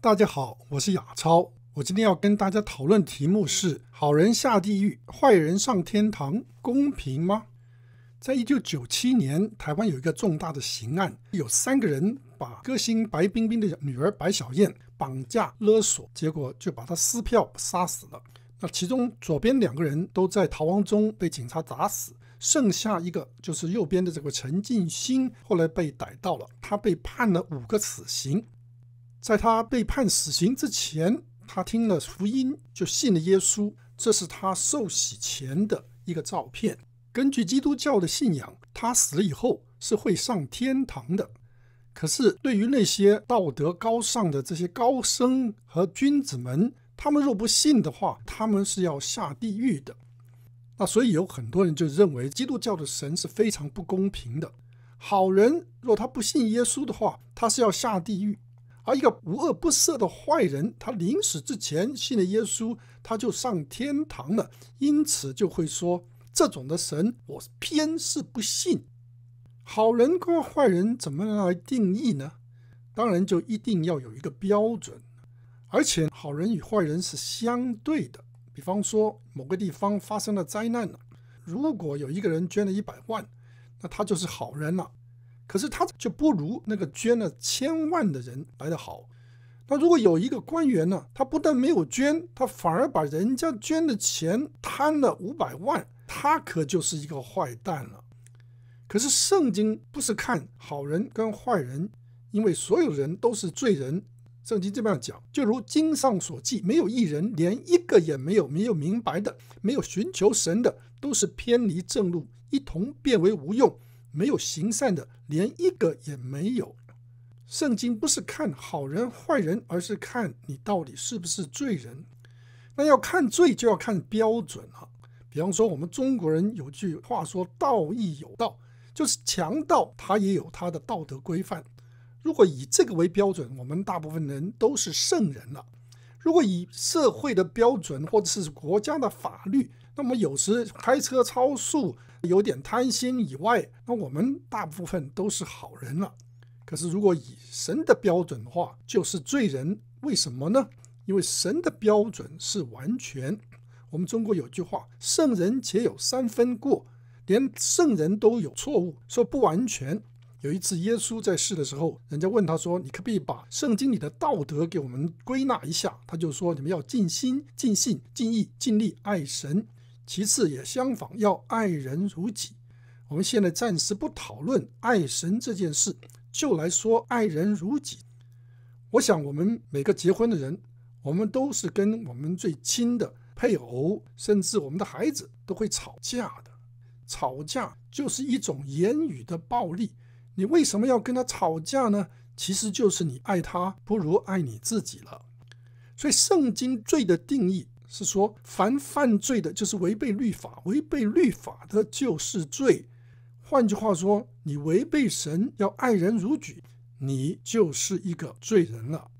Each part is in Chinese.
大家好，我是亚超。我今天要跟大家讨论题目是：好人下地狱，坏人上天堂，公平吗？在一九九七年，台湾有一个重大的刑案，有三个人把歌星白冰冰的女儿白小燕绑架勒索，结果就把她撕票杀死了。那其中左边两个人都在逃亡中被警察砸死，剩下一个就是右边的这个陈进兴，后来被逮到了，他被判了五个死刑。在他被判死刑之前，他听了福音就信了耶稣。这是他受洗前的一个照片。根据基督教的信仰，他死了以后是会上天堂的。可是，对于那些道德高尚的这些高僧和君子们，他们若不信的话，他们是要下地狱的。那所以有很多人就认为，基督教的神是非常不公平的。好人若他不信耶稣的话，他是要下地狱。而一个无恶不赦的坏人，他临死之前信了耶稣，他就上天堂了。因此就会说，这种的神我偏是不信。好人跟坏人怎么来定义呢？当然就一定要有一个标准，而且好人与坏人是相对的。比方说某个地方发生了灾难了，如果有一个人捐了一百万，那他就是好人了。可是他就不如那个捐了千万的人来得好。那如果有一个官员呢，他不但没有捐，他反而把人家捐的钱贪了五百万，他可就是一个坏蛋了。可是圣经不是看好人跟坏人，因为所有人都是罪人。圣经这么讲：，就如经上所记，没有一人，连一个也没有，没有明白的，没有寻求神的，都是偏离正路，一同变为无用，没有行善的。连一个也没有。圣经不是看好人坏人，而是看你到底是不是罪人。那要看罪，就要看标准啊。比方说，我们中国人有句话说：“道义有道”，就是强盗他也有他的道德规范。如果以这个为标准，我们大部分人都是圣人了。如果以社会的标准，或者是国家的法律，那么有时开车超速，有点贪心以外，那我们大部分都是好人了。可是如果以神的标准的话，就是罪人。为什么呢？因为神的标准是完全。我们中国有句话：“圣人且有三分过”，连圣人都有错误，说不完全。有一次耶稣在世的时候，人家问他说：“你可不可以把圣经里的道德给我们归纳一下？”他就说：“你们要尽心、尽性、尽意、尽力爱神。”其次也相仿，要爱人如己。我们现在暂时不讨论爱神这件事，就来说爱人如己。我想，我们每个结婚的人，我们都是跟我们最亲的配偶，甚至我们的孩子都会吵架的。吵架就是一种言语的暴力。你为什么要跟他吵架呢？其实就是你爱他不如爱你自己了。所以，圣经罪的定义。是说，凡犯罪的，就是违背律法；违背律法的，就是罪。换句话说，你违背神要爱人如己，你就是一个罪人了。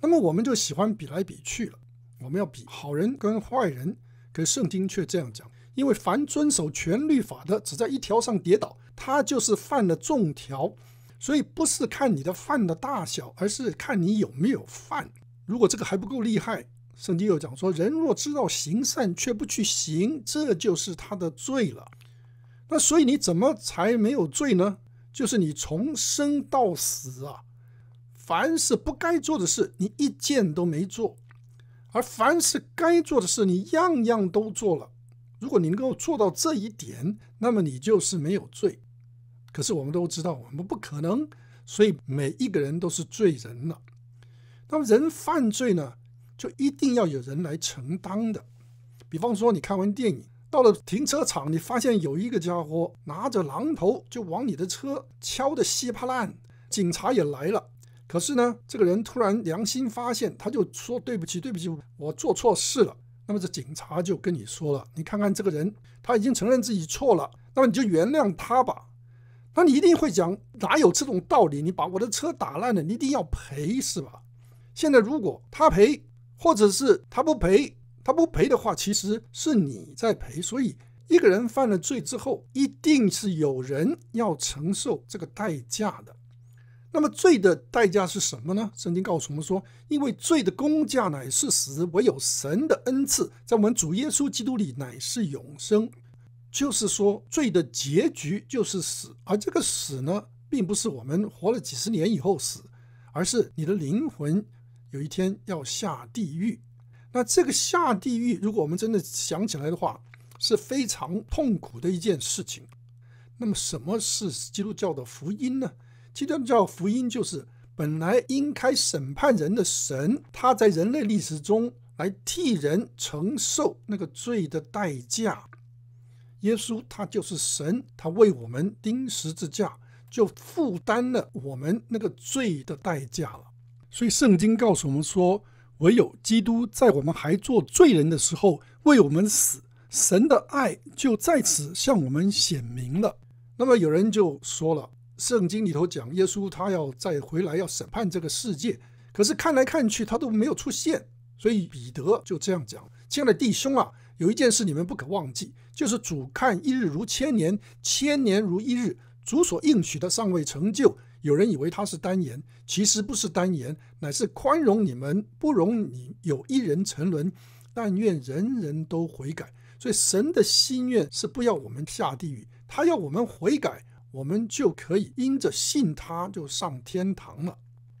那么我们就喜欢比来比去了，我们要比好人跟坏人。可圣经却这样讲：因为凡遵守全律法的，只在一条上跌倒，他就是犯了众条。所以不是看你的犯的大小，而是看你有没有犯。如果这个还不够厉害。圣经又讲说：“人若知道行善却不去行，这就是他的罪了。那所以你怎么才没有罪呢？就是你从生到死啊，凡是不该做的事，你一件都没做；而凡是该做的事，你样样都做了。如果你能够做到这一点，那么你就是没有罪。可是我们都知道，我们不可能，所以每一个人都是罪人了。那么人犯罪呢？”就一定要有人来承担的。比方说，你看完电影，到了停车场，你发现有一个家伙拿着榔头就往你的车敲得稀巴烂，警察也来了。可是呢，这个人突然良心发现，他就说：“对不起，对不起，我做错事了。”那么这警察就跟你说了：“你看看这个人，他已经承认自己错了，那么你就原谅他吧。”那你一定会讲：“哪有这种道理？你把我的车打烂了，你一定要赔，是吧？”现在如果他赔，或者是他不赔，他不赔的话，其实是你在赔。所以一个人犯了罪之后，一定是有人要承受这个代价的。那么罪的代价是什么呢？圣经告诉我们说，因为罪的工价乃是死，唯有神的恩赐在我们主耶稣基督里乃是永生。就是说，罪的结局就是死，而这个死呢，并不是我们活了几十年以后死，而是你的灵魂。有一天要下地狱，那这个下地狱，如果我们真的想起来的话，是非常痛苦的一件事情。那么，什么是基督教的福音呢？基督教福音就是本来应该审判人的神，他在人类历史中来替人承受那个罪的代价。耶稣他就是神，他为我们钉十字架，就负担了我们那个罪的代价了。所以，圣经告诉我们说，唯有基督在我们还做罪人的时候为我们死，神的爱就在此向我们显明了。那么，有人就说了，圣经里头讲耶稣他要再回来，要审判这个世界，可是看来看去他都没有出现。所以，彼得就这样讲：“亲爱的弟兄啊，有一件事你们不可忘记，就是主看一日如千年，千年如一日，主所应许的尚未成就。”有人以为他是单言，其实不是单言，乃是宽容你们，不容你有一人沉沦。但愿人人都悔改。所以神的心愿是不要我们下地狱，他要我们悔改，我们就可以因着信他就上天堂了。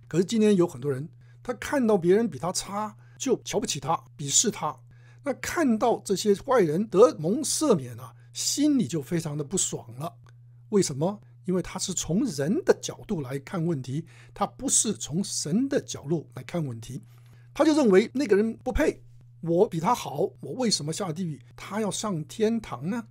可是今天有很多人，他看到别人比他差，就瞧不起他，鄙视他。那看到这些坏人得蒙赦免了，心里就非常的不爽了。为什么？因为他是从人的角度来看问题，他不是从神的角度来看问题，他就认为那个人不配，我比他好，我为什么下地狱，他要上天堂呢？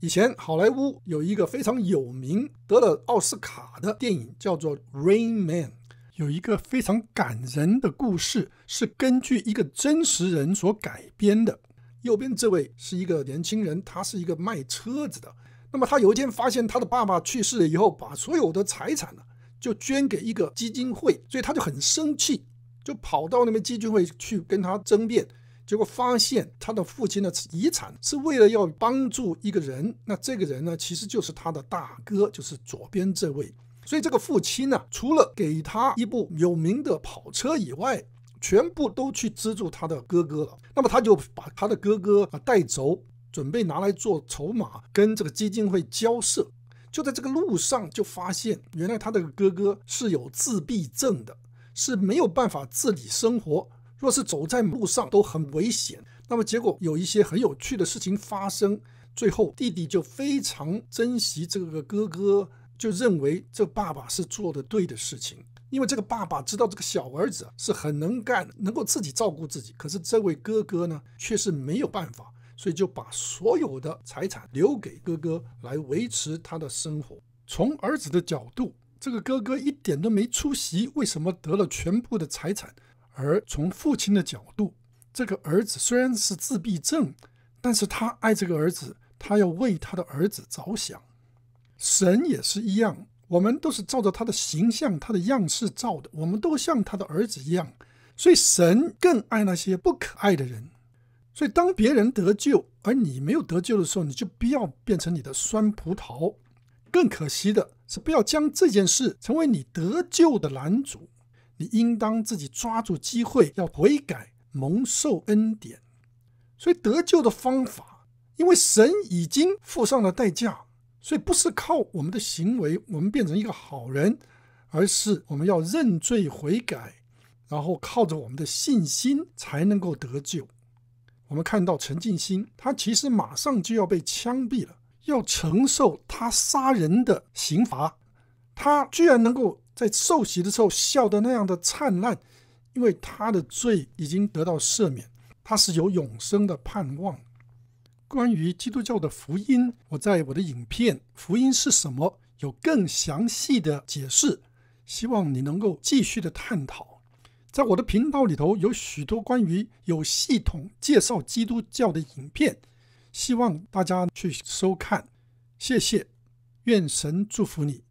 以前好莱坞有一个非常有名、得了奥斯卡的电影叫做《Rain Man》，有一个非常感人的故事，是根据一个真实人所改编的。右边这位是一个年轻人，他是一个卖车子的。那么他有一天发现他的爸爸去世了以后，把所有的财产呢就捐给一个基金会，所以他就很生气，就跑到那边基金会去跟他争辩，结果发现他的父亲的遗产是为了要帮助一个人，那这个人呢其实就是他的大哥，就是左边这位，所以这个父亲呢除了给他一部有名的跑车以外，全部都去资助他的哥哥了，那么他就把他的哥哥啊带走。准备拿来做筹码跟这个基金会交涉，就在这个路上就发现，原来他的哥哥是有自闭症的，是没有办法自理生活。若是走在路上都很危险，那么结果有一些很有趣的事情发生。最后，弟弟就非常珍惜这个哥哥，就认为这爸爸是做的对的事情，因为这个爸爸知道这个小儿子是很能干，能够自己照顾自己。可是这位哥哥呢，却是没有办法。所以就把所有的财产留给哥哥来维持他的生活。从儿子的角度，这个哥哥一点都没出息，为什么得了全部的财产？而从父亲的角度，这个儿子虽然是自闭症，但是他爱这个儿子，他要为他的儿子着想。神也是一样，我们都是照着他的形象、他的样式造的，我们都像他的儿子一样。所以神更爱那些不可爱的人。所以，当别人得救而你没有得救的时候，你就不要变成你的酸葡萄。更可惜的是，不要将这件事成为你得救的拦阻。你应当自己抓住机会，要悔改，蒙受恩典。所以，得救的方法，因为神已经付上了代价，所以不是靠我们的行为，我们变成一个好人，而是我们要认罪悔改，然后靠着我们的信心才能够得救。我们看到陈进兴，他其实马上就要被枪毙了，要承受他杀人的刑罚。他居然能够在受刑的时候笑得那样的灿烂，因为他的罪已经得到赦免，他是有永生的盼望。关于基督教的福音，我在我的影片《福音是什么》有更详细的解释，希望你能够继续的探讨。在我的频道里头有许多关于有系统介绍基督教的影片，希望大家去收看。谢谢，愿神祝福你。